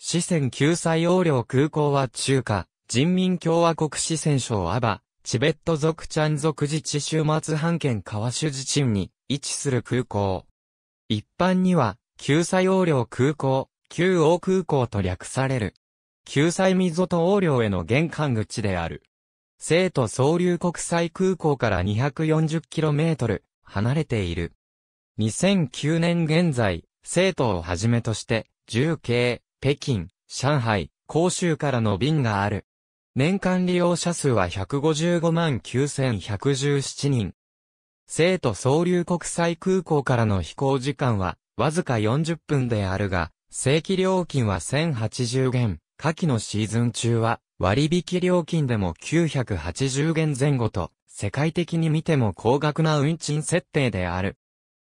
四川救済横領空港は中華、人民共和国四川省アバ、チベット族チャン族自治州末半県川州自治に位置する空港。一般には、救済横領空港、旧王空港と略される。救済溝と横領への玄関口である。生徒総流国際空港から 240km 離れている。2009年現在、生徒をはじめとして、重慶、北京、上海、広州からの便がある。年間利用者数は155万9117人。生徒総流国際空港からの飛行時間は、わずか40分であるが、正規料金は1080元、夏季のシーズン中は、割引料金でも980元前後と、世界的に見ても高額な運賃設定である。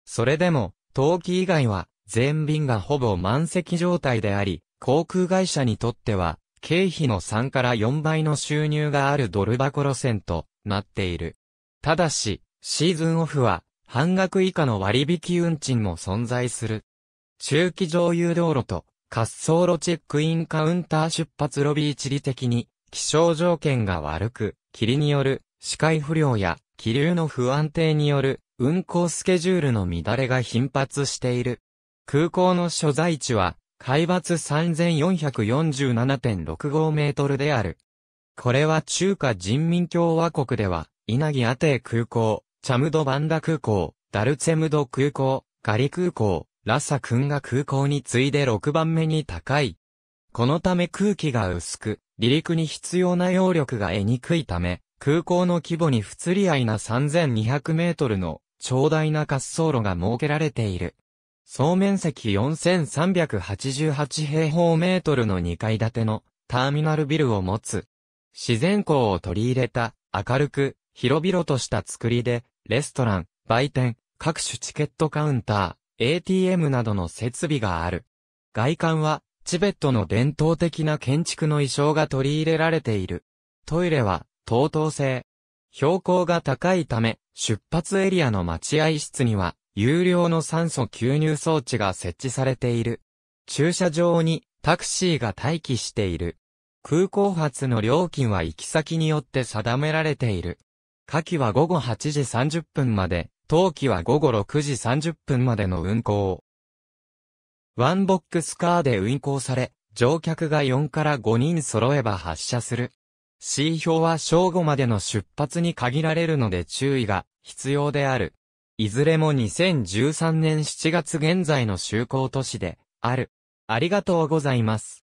それでも、冬季以外は、全便がほぼ満席状態であり、航空会社にとっては、経費の3から4倍の収入があるドル箱路線となっている。ただし、シーズンオフは、半額以下の割引運賃も存在する。中期上遊道路と滑走路チェックインカウンター出発ロビー地理的に気象条件が悪く、霧による視界不良や気流の不安定による運行スケジュールの乱れが頻発している。空港の所在地は、海抜3447.65メートルである。これは中華人民共和国では、稲城アテー空港、チャムドバンダ空港、ダルツェムド空港、ガリ空港、ラサクンガ空港に次いで6番目に高い。このため空気が薄く、離陸に必要な揚力が得にくいため、空港の規模に不釣り合いな3200メートルの長大な滑走路が設けられている。総面積4388平方メートルの2階建てのターミナルビルを持つ。自然光を取り入れた明るく広々とした作りで、レストラン、売店、各種チケットカウンター、ATM などの設備がある。外観はチベットの伝統的な建築の衣装が取り入れられている。トイレは、等々性。標高が高いため、出発エリアの待合室には、有料の酸素吸入装置が設置されている。駐車場にタクシーが待機している。空港発の料金は行き先によって定められている。下記は午後8時30分まで、冬季は午後6時30分までの運行。ワンボックスカーで運行され、乗客が4から5人揃えば発車する。C 表は正午までの出発に限られるので注意が必要である。いずれも2013年7月現在の就航都市で、ある。ありがとうございます。